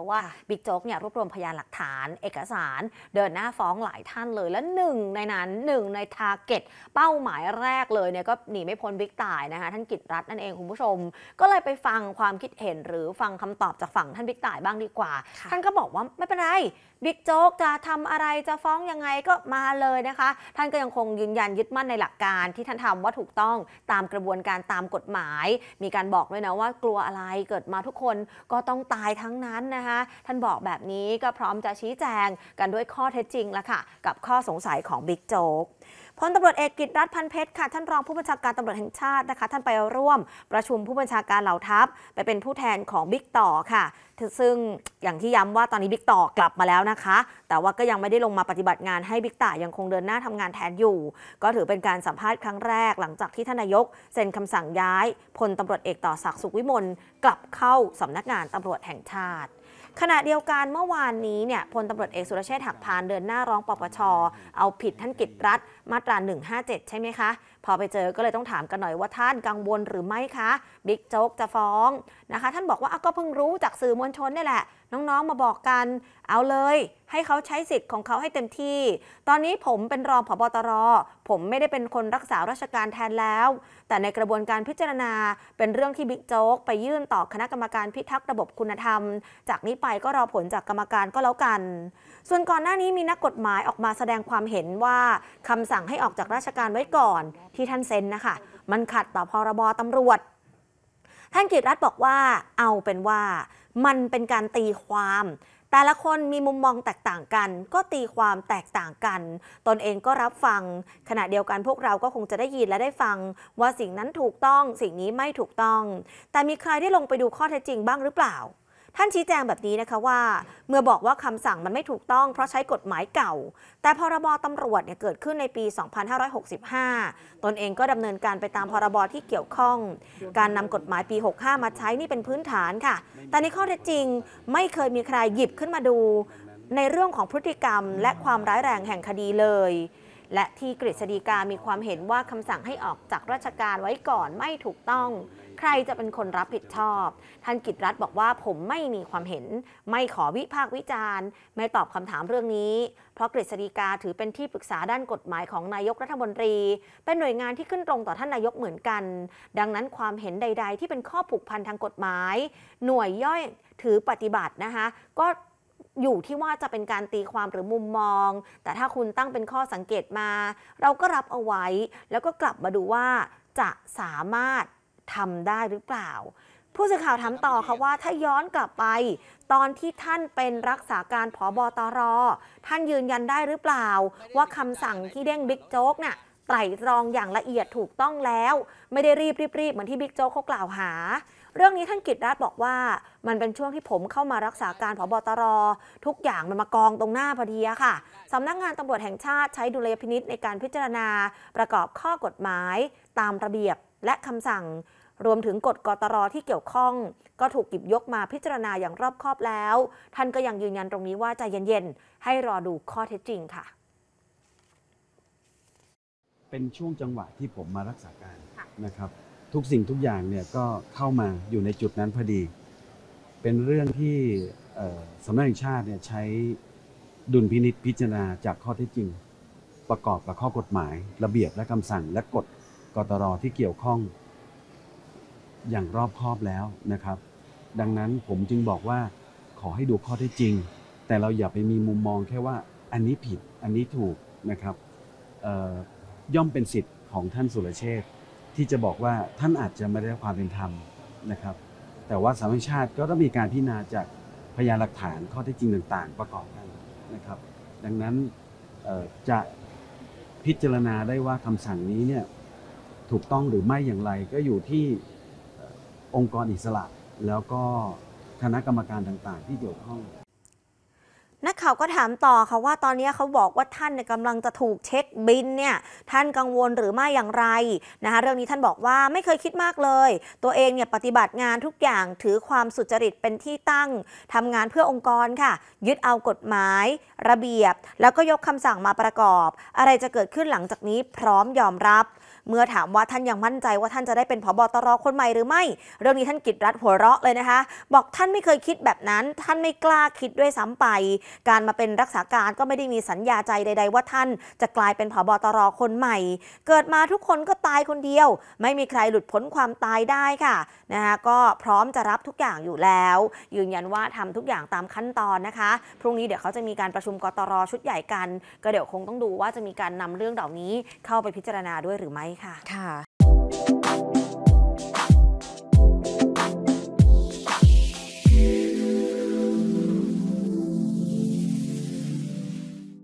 ราะว่าบิ๊กโจ๊กเนี่ยรวบรวมพยานหลักฐานเอกสาร เดินหน้าฟ้องหลายท่านเลยและหนึ่งในนั้นหนึ่งในทาร์เก็ตเป้าหมายแรกเลยเนี่ยก็หนีไม่พ้นบิ๊กต่ายนะคะ ท่านกิตรัตน์นั่นเองคุณผู้ชม ก็เลยไปฟังความคิดเห็นหรือฟังคำตอบจากฝั่งท่านบิ๊กต่ายบ้างดีกว่า ท่านก็บอกว่าไม่เป็นไรบิ๊กโจ๊กจะทำอะไรจะฟ้องยังไง ก็มาเลยนะคะ ท่านก็ยังคงยืนยันยึดมั่นในหลักการ ที่ท่านทำว่าถูกต้องตามกระบวนการตามกฎหมาย มีการบอกด้วยนะว่า กลัวอะไรเกิดมาทุกคนก็ต้องตายทั้งนั้นนะคะะคะท่านบอกแบบนี้ก็พร้อมจะชี้แจงกันด้วยข้อเท็จจริงละค่ะกับข้อสงสัยของบิ๊กโจ๊กพลตำรวจเอกกิตรั์พันเพชรค่ะ ท่านรองผู้บัญชาการตำรวจแห่งชาตินะคะ ท่านไปร่วมประชุมผู้บัญชาการเหล่าทัพไปเป็นผู้แทนของบิ๊กต่อค่ะซึ่งอย่างที่ย้ำว่าตอนนี้บิ๊กต่อกลับมาแล้วนะคะ แต่ว่าก็ยังไม่ได้ลงมาปฏิบัติงานให้บิ๊กต่ายังคงเดินหน้าทำงานแทนอยู่ก็ถือเป็นการสัมภาษณ์ครั้งแรกหลังจากที่ทนายกเซ็นคำสั่งย้ายพลตำรวจเอกต่อศักดิ์สุขวิมลกลับเข้าสำนักงานตำรวจแห่งชาติขณะเดียวกันเมื่อวานนี้เนี่ยพลตำรวจเอกสุรเชษฐ์หักพานเดินหน้าร้องปปช เอาผิดท่านกิจรัฐมาตรา 157 ใช่ไหมคะ พอไปเจอก็เลยต้องถามกันหน่อยว่าท่านกังวลหรือไม่คะ บิ๊กโจ๊กจะฟ้อง นะคะ ท่านบอกว่าก็เพิ่งรู้จากสื่อมวลชนนี่แหละน้องๆ มาบอกกัน เอาเลย ให้เขาใช้สิทธิ์ของเขาให้เต็มที่ ตอนนี้ผมเป็นรองผบตร ผมไม่ได้เป็นคนรักษาราชการแทนแล้ว แต่ในกระบวนการพิจารณา เป็นเรื่องที่บิ๊กโจ๊กไปยื่นต่อคณะกรรมการพิทักษ์ระบบคุณธรรม จากนี้ไปก็รอผลจากกรรมการก็แล้วกัน ส่วนก่อนหน้านี้มีนักกฎหมายออกมาแสดงความเห็นว่าคำสั่งให้ออกจากราชการไว้ก่อนที่ท่านเซ็นนะคะ มันขัดต่อพรบตำรวจ ท่านกิตรัตน์บอกว่า เอาเป็นว่ามันเป็นการตีความ แต่ละคนมีมุมมองแตกต่างกัน ก็ตีความแตกต่างกันตนเองก็รับฟัง ขณะเดียวกันพวกเราก็คงจะได้ยินและได้ฟัง ว่าสิ่งนั้นถูกต้อง สิ่งนี้ไม่ถูกต้อง แต่มีใครได้ลงไปดูข้อเท็จจริงบ้างหรือเปล่าท่านชี้แจงแบบนี้นะคะว่า เมื่อบอกว่าคำสั่งมันไม่ถูกต้องเพราะใช้กฎหมายเก่า แต่พรบตำรวจเนี่ยเกิดขึ้นในปี 2565 ตนเองก็ดำเนินการไปตามพรบที่เกี่ยวข้อง การนำกฎหมายปี 65 มาใช้นี่เป็นพื้นฐานค่ะ แต่ในข้อเท็จจริงไม่เคยมีใครหยิบขึ้นมาดู ในเรื่องของพฤติกรรมและความร้ายแรงแห่งคดีเลย และที่กฤษฎีกามีความเห็นว่าคำสั่งให้ออกจากราชการไว้ก่อนไม่ถูกต้องใครจะเป็นคนรับผิดชอบ ท่านกิจรัฐบอกว่าผมไม่มีความเห็น ไม่ขอวิพากษ์วิจารณ์ ไม่ตอบคำถามเรื่องนี้ เพราะกฤษฎีกาถือเป็นที่ปรึกษาด้านกฎหมายของนายกรัฐมนตรี เป็นหน่วยงานที่ขึ้นตรงต่อท่านนายกเหมือนกัน ดังนั้นความเห็นใดๆ ที่เป็นข้อผูกพันทางกฎหมาย หน่วยย่อยถือปฏิบัตินะคะ ก็อยู่ที่ว่าจะเป็นการตีความหรือมุมมอง แต่ถ้าคุณตั้งเป็นข้อสังเกตมา เราก็รับเอาไว้ แล้วก็กลับมาดูว่าจะสามารถทำได้หรือเปล่า ผู้สื่อข่าวถามต่อค่ะว่าถ้าย้อนกลับไป ตอนที่ท่านเป็นรักษาการผอบอตร ท่านยืนยันได้หรือเปล่า ว่าคำสั่งที่เด้งบิ๊กโจ๊กน่ะไตร่ตรองอย่างละเอียดถูกต้องแล้ว ไม่ได้รีบรีบรบเหมือนที่บิ๊กโจ๊กเขากล่าวหา เรื่องนี้ท่านกิตรัฐบอกว่า มันเป็นช่วงที่ผมเข้ามารักษาการผบตรทุกอย่างมันมากองตรงหน้าพอดีค่ะสำนักงงานตำรวจแห่งชาติใช้ดุลยพินิษในการพิจารณาประกอบข้อกฎหมาย ตามระเบียบและคำสั่งรวมถึงกฎกตรที่เกี่ยวข้อง ก็ถูกหยิบยกมาพิจารณาอย่างรอบคอบแล้ว ท่านก็ยังยืนยันตรงนี้ว่าใจเย็น ๆ ให้รอดูข้อเท็จจริงค่ะ เป็นช่วงจังหวะที่ผมมารักษาการนะครับทุกสิ่งทุกอย่างเนี่ยก็เข้ามาอยู่ในจุดนั้นพอดี เป็นเรื่องที่สำนักงานชาติเนี่ยใช้ดุลพินิษพิจารณาจากข้อเท็จจริง ประกอบกับข้อกฎหมาย ระเบียบและคำสั่งและกฎกตรที่เกี่ยวข้องอย่างรอบคอบแล้วนะครับ ดังนั้นผมจึงบอกว่าขอให้ดูข้อเท็จจริง แต่เราอย่าไปมีมุมมองแค่ว่าอันนี้ผิดอันนี้ถูกนะครับย่อมเป็นสิทธิ์ของท่านสุรเชษที่จะบอกว่าท่านอาจจะไม่ได้ความเป็นธรรมนะครับ แต่ว่าสามัญชาติก็ต้องมีการพิจารณาจากพยานหลักฐานข้อเท็จจริงต่าง ๆ ประกอบกันนะครับ ดังนั้นจะพิจารณาได้ว่าคำสั่งนี้เนี่ยถูกต้องหรือไม่อย่างไรก็อยู่ที่องค์กรอิสระแล้วก็คณะกรรมการต่างๆที่เกี่ยวข้องนักข่าวก็ถามต่อค่ะว่าตอนนี้เขาบอกว่าท่านกำลังจะถูกเช็คบินเนี่ยท่านกังวลหรือไม่อย่างไรนะคะเรื่องนี้ท่านบอกว่าไม่เคยคิดมากเลย ตัวเองเนี่ยปฏิบัติงานทุกอย่างถือความสุจริตเป็นที่ตั้ง ทำงานเพื่อองค์กรค่ะ ยึดเอากฎหมาย ระเบียบ แล้วก็ยกคำสั่งมาประกอบ อะไรจะเกิดขึ้นหลังจากนี้พร้อมยอมรับ เมื่อถามว่าท่านยังมั่นใจว่าท่านจะได้เป็นผบตรคนใหม่หรือไม่ เรื่องนี้ท่านกิจรัฐหัวเราะเลยนะคะ บอกท่านไม่เคยคิดแบบนั้นท่านไม่กล้าคิดด้วยซ้ำไปการมาเป็นรักษาการก็ไม่ได้มีสัญญาใจใดๆว่าท่านจะกลายเป็นผบตรคนใหม่ เกิดมาทุกคนก็ตายคนเดียว ไม่มีใครหลุดพ้นความตายได้ค่ะนะคะก็พร้อมจะรับทุกอย่างอยู่แล้ว ยืนยันว่าทำทุกอย่างตามขั้นตอนนะคะ พรุ่งนี้เดี๋ยวเขาจะมีการประชุมกตรชุดใหญ่กันก็เดี๋ยวคงต้องดูว่าจะมีการนำเรื่องเหล่านี้เข้าไปพิจารณาด้วยหรือไม่ค่ะ ค่ะ